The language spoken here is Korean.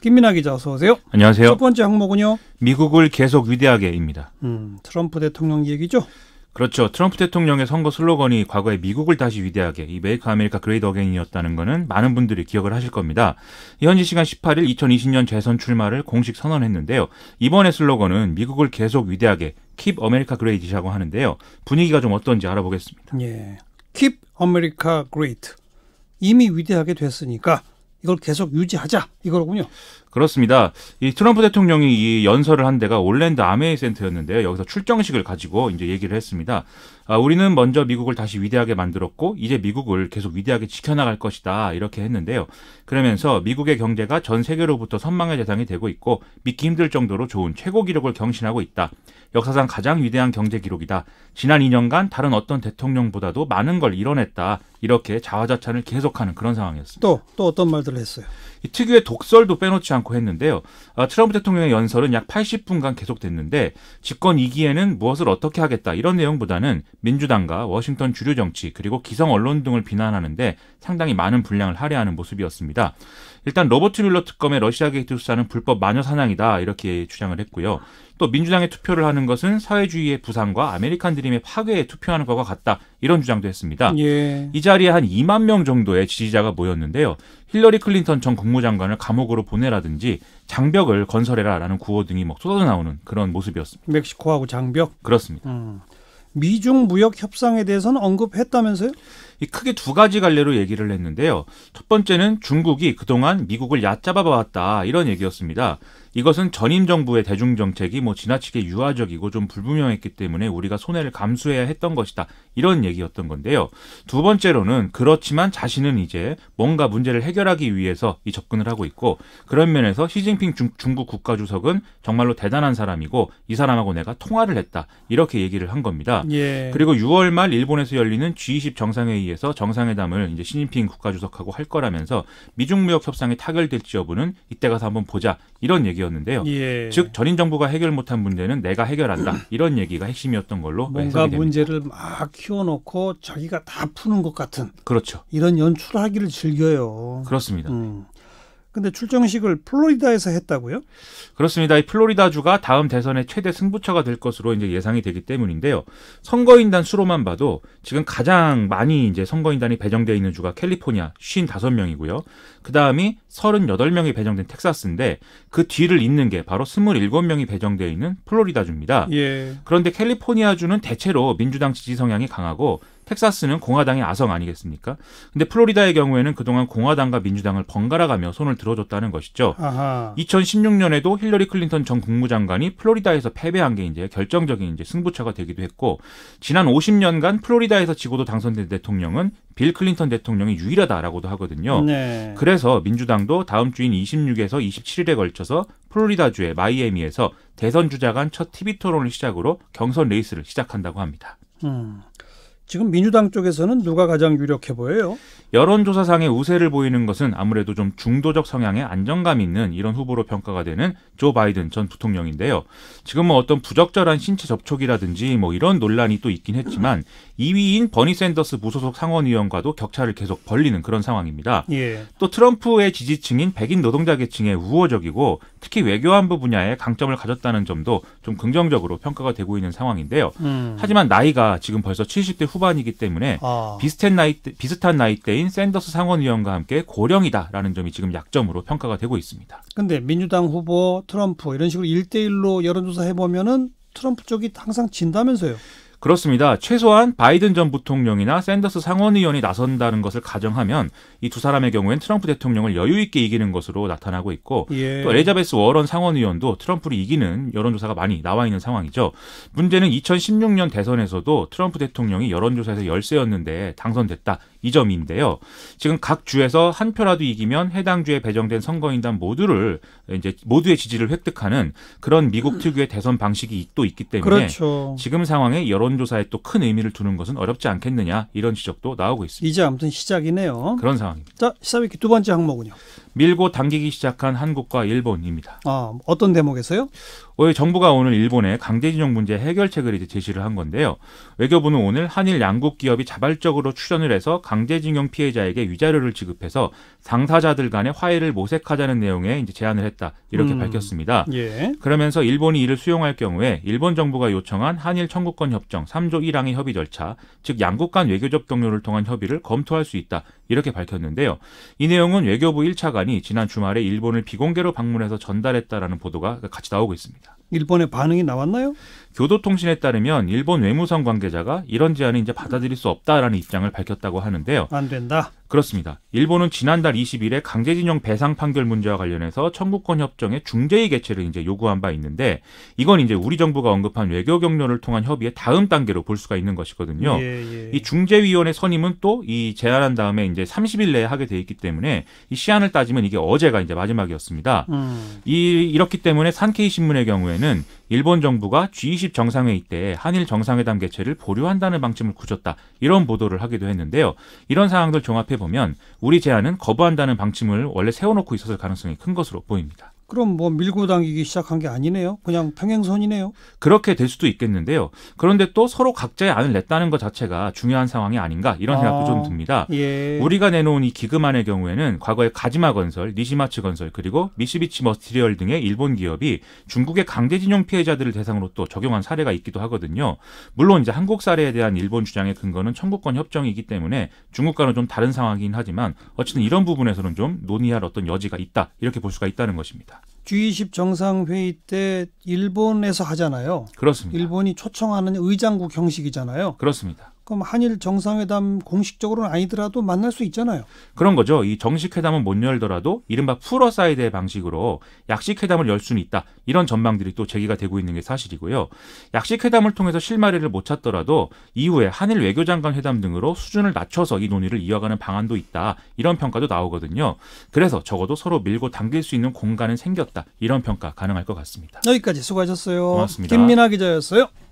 김민아 기자 어서 오세요. 안녕하세요. 첫 번째 항목은요. 미국을 계속 위대하게입니다. 음, 트럼프 대통령 얘기죠. 그렇죠. 트럼프 대통령의 선거 슬로건이 과거에 미국을 다시 위대하게 이 메이크 아메리카 그레이드 어게인이었다는 것은 많은 분들이 기억을 하실 겁니다. 현지 시간 18일 2020년 재선 출마를 공식 선언했는데요. 이번의 슬로건은 미국을 계속 위대하게 킵 아메리카 그레이라고 하는데요. 분위기가 좀 어떤지 알아보겠습니다. 예. 킵 아메리카 그레이트. 이미 위대하게 됐으니까 이걸 계속 유지하자 이거군요. 그렇습니다. 이 트럼프 대통령이 이 연설을 한 데가 올랜드 아메이 센터였는데요. 여기서 출정식을 가지고 이제 얘기를 했습니다. 아, 우리는 먼저 미국을 다시 위대하게 만들었고 이제 미국을 계속 위대하게 지켜나갈 것이다 이렇게 했는데요. 그러면서 미국의 경제가 전 세계로부터 선망의 대상이 되고 있고 믿기 힘들 정도로 좋은 최고 기록을 경신하고 있다. 역사상 가장 위대한 경제 기록이다. 지난 2년간 다른 어떤 대통령보다도 많은 걸 이뤄냈다. 이렇게 자화자찬을 계속하는 그런 상황이었습니다. 또, 또 어떤 말들을 했어요? 이 특유의 독설도 빼놓지 않고 했는데요. 아, 트럼프 대통령의 연설은 약 80분간 계속됐는데 집권 이기에는 무엇을 어떻게 하겠다 이런 내용보다는 민주당과 워싱턴 주류 정치 그리고 기성 언론 등을 비난하는데 상당히 많은 분량을 할애하는 모습이었습니다. 일단 로버트 뮬러 특검의 러시아 게이트 수사는 불법 마녀 사냥이다 이렇게 주장을 했고요. 또 민주당에 투표를 하는 것은 사회주의의 부상과 아메리칸 드림의 파괴에 투표하는 것과 같다 이런 주장도 했습니다. 예. 이 자리에 한 2만 명 정도의 지지자가 모였는데요. 힐러리 클린턴 전 국무장관을 감옥으로 보내라든지 장벽을 건설해라라는 구호 등이 막 뭐 쏟아져 나오는 그런 모습이었습니다. 멕시코하고 장벽 그렇습니다. 음. 미중 무역 협상에 대해서는 언급했다면서요? 크게 두 가지 갈래로 얘기를 했는데요. 첫 번째는 중국이 그동안 미국을 얕잡아 봐왔다 이런 얘기였습니다. 이것은 전임 정부의 대중 정책이 뭐 지나치게 유화적이고 좀 불분명했기 때문에 우리가 손해를 감수해야 했던 것이다. 이런 얘기였던 건데요. 두 번째로는 그렇지만 자신은 이제 뭔가 문제를 해결하기 위해서 이 접근을 하고 있고 그런 면에서 시진핑 중, 중국 국가주석은 정말로 대단한 사람이고 이 사람하고 내가 통화를 했다. 이렇게 얘기를 한 겁니다. 예. 그리고 6월 말 일본에서 열리는 G20 정상회의 회의서 정상회담을 이제 시진핑 국가주석하고 할 거라면서 미중 무역 협상이 타결될지 여부는 이때 가서 한번 보자 이런 얘기였는데요. 예. 즉전임 정부가 해결 못한 문제는 내가 해결한다 이런 얘기가 핵심이었던 걸로 뭔가 문제를 막 키워놓고 자기가 다 푸는 것 같은 그렇죠. 이런 연출하기를 즐겨요. 그렇습니다. 음. 근데 출정식을 플로리다에서 했다고요? 그렇습니다. 이 플로리다주가 다음 대선의 최대 승부처가 될 것으로 이제 예상이 되기 때문인데요. 선거인단 수로만 봐도 지금 가장 많이 이제 선거인단이 배정되어 있는 주가 캘리포니아 55명이고요. 그 다음이 38명이 배정된 텍사스인데 그 뒤를 잇는 게 바로 27명이 배정되어 있는 플로리다주입니다. 예. 그런데 캘리포니아주는 대체로 민주당 지지 성향이 강하고 텍사스는 공화당의 아성 아니겠습니까? 근데 플로리다의 경우에는 그동안 공화당과 민주당을 번갈아가며 손을 들어줬다는 것이죠. 아하. 2016년에도 힐러리 클린턴 전 국무장관이 플로리다에서 패배한 게 이제 결정적인 이제 승부처가 되기도 했고 지난 50년간 플로리다에서 지고도 당선된 대통령은 빌 클린턴 대통령이 유일하다라고도 하거든요. 네. 그래서 민주당도 다음 주인 26에서 27일에 걸쳐서 플로리다주의 마이애미에서 대선 주자 간첫 TV 토론을 시작으로 경선 레이스를 시작한다고 합니다. 음. 지금 민주당 쪽에서는 누가 가장 유력해 보여요? 여론조사상의 우세를 보이는 것은 아무래도 좀 중도적 성향의 안정감 있는 이런 후보로 평가가 되는 조 바이든 전 부통령인데요. 지금 뭐 어떤 부적절한 신체 접촉이라든지 뭐 이런 논란이 또 있긴 했지만 2위인 버니 샌더스 무소속 상원의원과도 격차를 계속 벌리는 그런 상황입니다. 예. 또 트럼프의 지지층인 백인 노동자 계층의 우호적이고 특히 외교안보 분야에 강점을 가졌다는 점도 좀 긍정적으로 평가가 되고 있는 상황인데요. 음. 하지만 나이가 지금 벌써 70대 후 초반이기 때문에 아. 비슷한 나이 비슷한 나이대인 샌더스 상원의원과 함께 고령이다라는 점이 지금 약점으로 평가가 되고 있습니다. 근데 민주당 후보 트럼프 이런 식으로 일대일로 여론조사 해보면은 트럼프 쪽이 항상 진다면서요. 그렇습니다. 최소한 바이든 전 부통령이나 샌더스 상원의원이 나선다는 것을 가정하면 이 두 사람의 경우엔 트럼프 대통령을 여유 있게 이기는 것으로 나타나고 있고 예. 또 엘리자베스 워런 상원의원도 트럼프를 이기는 여론조사가 많이 나와 있는 상황이죠. 문제는 2016년 대선에서도 트럼프 대통령이 여론조사에서 열세였는데 당선됐다 이 점인데요. 지금 각 주에서 한 표라도 이기면 해당 주에 배정된 선거인단 모두를 이제 모두의 지지를 획득하는 그런 미국 특유의 대선 방식이 또 있기 때문에 그렇죠. 지금 상황에 여론조사에 또 큰 의미를 두는 것은 어렵지 않겠느냐 이런 지적도 나오고 있습니다. 이제 아무튼 시작이네요. 그런 상황입니다. 자, 시사위키 두 번째 항목은요. 밀고 당기기 시작한 한국과 일본입니다. 아, 어떤 대목에서요? 오늘 정부가 오늘 일본의 강제징용 문제 해결책을 이제 제시를 한 건데요. 외교부는 오늘 한일 양국 기업이 자발적으로 출연을 해서 강제징용 피해자에게 위자료를 지급해서 당사자들 간의 화해를 모색하자는 내용의 이제 제안을 했다 이렇게 음, 밝혔습니다. 예. 그러면서 일본이 이를 수용할 경우에 일본 정부가 요청한 한일 청구권 협정 3조 1항의 협의 절차, 즉 양국 간 외교적 경로를 통한 협의를 검토할 수 있다 이렇게 밝혔는데요. 이 내용은 외교부 1차가 비관이 지난 주말에 일본을 비공개로 방문해서 전달했다라는 보도가 같이 나오고 있습니다. 일본의 반응이 나왔나요? 교도통신에 따르면 일본 외무성 관계자가 이런 제안은 이제 받아들일 수 없다라는 입장을 밝혔다고 하는데요. 안 된다. 그렇습니다. 일본은 지난달 20일에 강제징용 배상 판결 문제와 관련해서 청구권 협정의 중재의 개최를 이제 요구한 바 있는데 이건 이제 우리 정부가 언급한 외교 경로를 통한 협의의 다음 단계로 볼 수가 있는 것이거든요. 예, 예. 예. 이 중재위원회 선임은 또 이 제안한 다음에 이제 30일 내에 하게 돼 있기 때문에 이 시한을 따지면 이게 어제가 이제 마지막이었습니다. 음. 이 이렇기 때문에 산케이 신문의 경우에는 일본 정부가 G20 정상회의 때 한일 정상회담 개최를 보류한다는 방침을 굳혔다. 이런 보도를 하기도 했는데요. 이런 상황들 종합해 보면 우리 제안은 거부한다는 방침을 원래 세워놓고 있었을 가능성이 큰 것으로 보입니다. 그럼 뭐 밀고 당기기 시작한 게 아니네요. 그냥 평행선이네요. 그렇게 될 수도 있겠는데요. 그런데 또 서로 각자의 안을 냈다는 것 자체가 중요한 상황이 아닌가 이런 아, 생각도 아, 좀 듭니다. 예. 우리가 내놓은 이 기금안의 경우에는 과거에 가지마 건설, 니시마츠 건설 그리고 미시비치 머티리얼 스 등의 일본 기업이 중국의 강제징용 피해자들을 대상으로 또 적용한 사례가 있기도 하거든요. 물론 이제 한국 사례에 대한 일본 주장의 근거는 청구권 협정이기 때문에 중국과는 좀 다른 상황이긴 하지만 어쨌든 이런 부분에서는 좀 논의할 어떤 여지가 있다 이렇게 볼 수가 있다는 것입니다. G20 정상회의 때 일본에서 하잖아요. 그렇습니다. 일본이 초청하는 의장국 형식이잖아요. 그렇습니다. 그럼 한일 정상회담 공식적으로는 아니더라도 만날 수 있잖아요. 그런 거죠. 이 정식 회담은 못 열더라도 이른바 풀어사이드의 방식으로 약식 회담을 열 수는 있다. 이런 전망들이 또 제기가 되고 있는 게 사실이고요. 약식 회담을 통해서 실마리를 못 찾더라도 이후에 한일 외교장관 회담 등으로 수준을 낮춰서 이 논의를 이어가는 방안도 있다. 이런 평가도 나오거든요. 그래서 적어도 서로 밀고 당길 수 있는 공간은 생겼다. 이런 평가 가능할 것 같습니다. 여기까지 수고하셨어요. 고맙습니다. 김민아 기자였어요.